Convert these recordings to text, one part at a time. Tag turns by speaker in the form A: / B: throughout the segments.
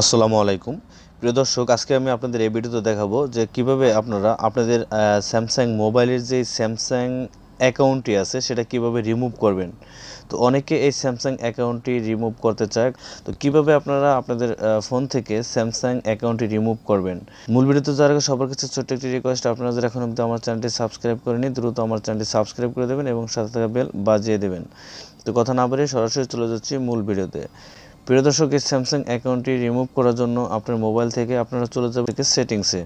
A: আসসালামু আলাইকুম প্রিয় দর্শক আজকে আমি আপনাদের এই ভিডিওতে দেখাবো যে কিভাবে আপনারা আপনাদের স্যামসাং মোবাইলের যে স্যামসাং অ্যাকাউন্টটি আছে সেটা কিভাবে রিমুভ করবেন তো অনেকে এই স্যামসাং অ্যাকাউন্টটি রিমুভ করতে চায় তো কিভাবে আপনারা আপনাদের ফোন থেকে স্যামসাং অ্যাকাউন্টটি রিমুভ করবেন মূল ভিডিওতে যারা সবার কাছে ছোট্ট একটি রিকোয়েস্ট আপনারা যারা এখন অব্দি আমার চ্যানেলটি সাবস্ক্রাইব করেনি দ্রুত আমার চ্যানেলটি সাবস্ক্রাইব করে দেবেন এবং সাথে থাকা বেল বাজিয়ে দেবেন তো কথা না বলে সরাসরি চলে যাচ্ছি মূল ভিডিওতে প্রিয় দর্শক এই স্যামসাং অ্যাকাউন্টটি রিমুভ করার জন্য আপনার মোবাইল থেকে আপনারা চলে যাবেন সেটিংসে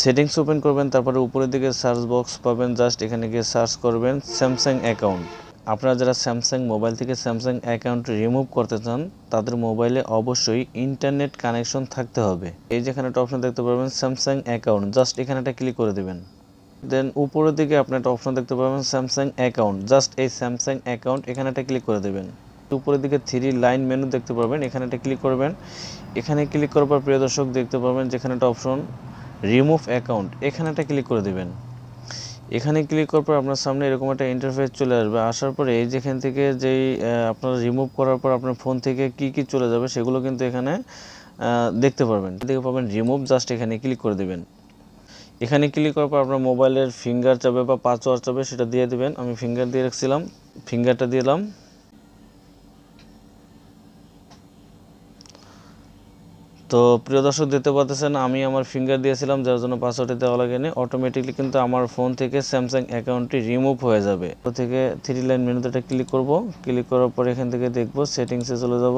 A: সেটিংস ওপেন করবেন তারপরে উপরের দিকে সার্চ বক্স পাবেন জাস্ট এখানে গিয়ে সার্চ করবেন স্যামসাং অ্যাকাউন্ট আপনারা যারা স্যামসাং মোবাইল থেকে স্যামসাং অ্যাকাউন্ট রিমুভ করতে চান তাদের মোবাইলে অবশ্যই ইন্টারনেট কানেকশন থাকতে হবে এই যেখানে একটা অপশন দেখতে পাবেন স্যামসাং অ্যাকাউন্ট জাস্ট এখানে একটা ক্লিক করে দেবেন দেন উপরের দিকে আপনার একটা অপশন দেখতে পাবেন স্যামসাং অ্যাকাউন্ট জাস্ট এই স্যামসাং অ্যাকাউন্ট এখানে একটা ক্লিক করে দেবেন উপরের দিকে থ্রি লাইন মেনু দেখতে পাবেন এখানে এটা ক্লিক করবেন এখানে ক্লিক করার পর প্রিয় দর্শক দেখতে পাবেন যেখানে একটা অপশন রিমুভ অ্যাকাউন্ট এখানে একটা ক্লিক করে দেবেন এখানে ক্লিক করার পর আপনার সামনে এরকম একটা ইন্টারফেস চলে আসবে আসার পরে এই যেখান থেকে যেই আপনার রিমুভ করার পর আপনার ফোন থেকে কি কি চলে যাবে সেগুলো কিন্তু এখানে দেখতে পারবেন দেখে পাবেন রিমুভ জাস্ট এখানে ক্লিক করে দেবেন এখানে ক্লিক করার পর আপনার মোবাইলের ফিঙ্গার চাবে বা পাসওয়ার্ড চাবে সেটা দিয়ে দেবেন আমি ফিঙ্গার দিয়ে রাখছিলাম ফিঙ্গারটা দিলাম তো প্রিয় দর্শক দেখতে পাচ্ছেন আমি আমার ফিঙ্গার দিয়েছিলাম যার জন্য পাসওয়ার্ডটি দেওয়া লাগেনি অটোমেটিকলি কিন্তু আমার ফোন থেকে স্যামসাং অ্যাকাউন্টটি রিমুভ হয়ে যাবে তো থেকে থ্রি লাইন মেনুতে এটা ক্লিক করব ক্লিক করার পর এখান থেকে দেখব সেটিংসে চলে যাব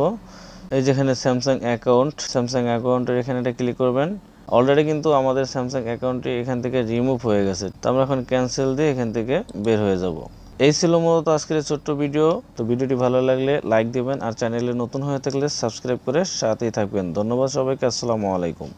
A: এই যেখানে স্যামসাং অ্যাকাউন্ট স্যামসাং অ্যাকাউন্টের এখানে এটা ক্লিক করবেন অলরেডি কিন্তু আমাদের স্যামসাং অ্যাকাউন্টটি এখান থেকে রিমুভ হয়ে গেছে তো আমরা এখন ক্যান্সেল দিয়ে এখান থেকে বের হয়ে যাব এই ছিল মূলত আজকের ছোট্ট ভিডিও তো ভিডিওটি ভালো লাগলে লাইক দেবেন আর চ্যানেলে নতুন হয়ে থাকলে সাবস্ক্রাইব করে সাথেই থাকবেন ধন্যবাদ সবাইকে আসসালামু আলাইকুম